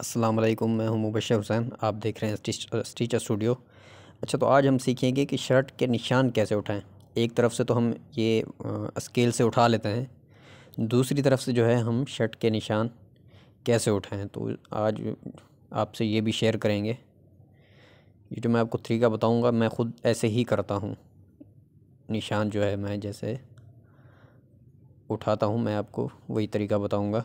असलम मैं हूं मुबशर हुसैन आप देख रहे हैं स्टीचर स्टूडियो अच्छा तो आज हम सीखेंगे कि शर्ट के निशान कैसे उठाएं एक तरफ से तो हम ये स्केल से उठा लेते हैं दूसरी तरफ से जो है हम शर्ट के निशान कैसे उठाएं तो आज आपसे ये भी शेयर करेंगे ये जो मैं आपको तरीका बताऊँगा मैं ख़ुद ऐसे ही करता हूँ निशान जो है मैं जैसे उठाता हूँ मैं आपको वही तरीका बताऊँगा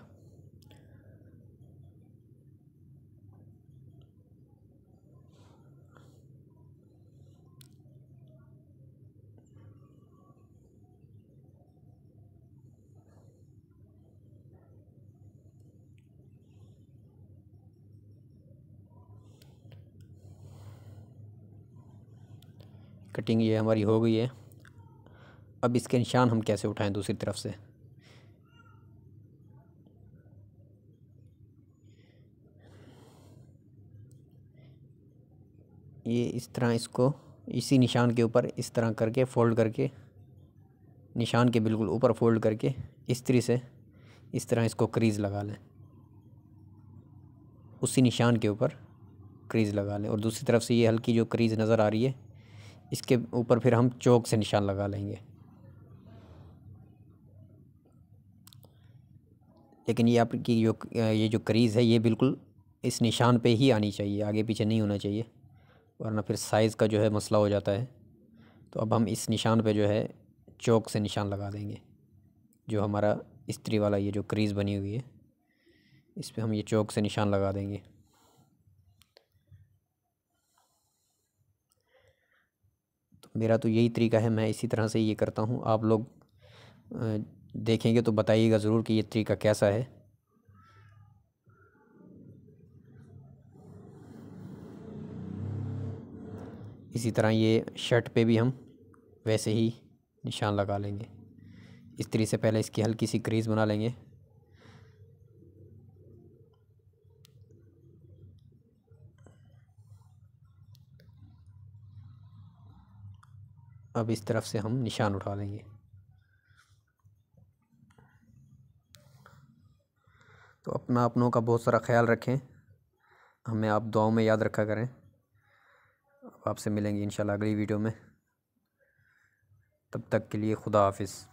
कटिंग ये हमारी हो गई है अब इसके निशान हम कैसे उठाएं दूसरी तरफ से ये इस तरह इसको इसी निशान के ऊपर इस तरह करके फ़ोल्ड करके निशान के बिल्कुल ऊपर फ़ोल्ड करके इस्त्री से इस तरह इसको क्रीज़ लगा लें उसी निशान के ऊपर क्रीज़ लगा लें और दूसरी तरफ से ये हल्की जो क्रीज़ नज़र आ रही है इसके ऊपर फिर हम चौक से निशान लगा लेंगे लेकिन ये आपकी जो ये जो क्रीज़ है ये बिल्कुल इस निशान पे ही आनी चाहिए आगे पीछे नहीं होना चाहिए वरना फिर साइज़ का जो है मसला हो जाता है तो अब हम इस निशान पे जो है चौक से निशान लगा देंगे जो हमारा इस्त्री वाला ये जो क्रीज़ बनी हुई है इस पर हम ये चौक से निशान लगा देंगे मेरा तो यही तरीका है मैं इसी तरह से ये करता हूँ आप लोग देखेंगे तो बताइएगा ज़रूर कि ये तरीका कैसा है इसी तरह ये शर्ट पे भी हम वैसे ही निशान लगा लेंगे इस तरीके से पहले इसकी हल्की सी क्रीज़ बना लेंगे अब इस तरफ से हम निशान उठा लेंगे तो अपना अपनों का बहुत सारा ख्याल रखें हमें आप दुआओं में याद रखा करें आपसे मिलेंगे इंशाल्लाह अगली वीडियो में तब तक के लिए खुदा हाफिज़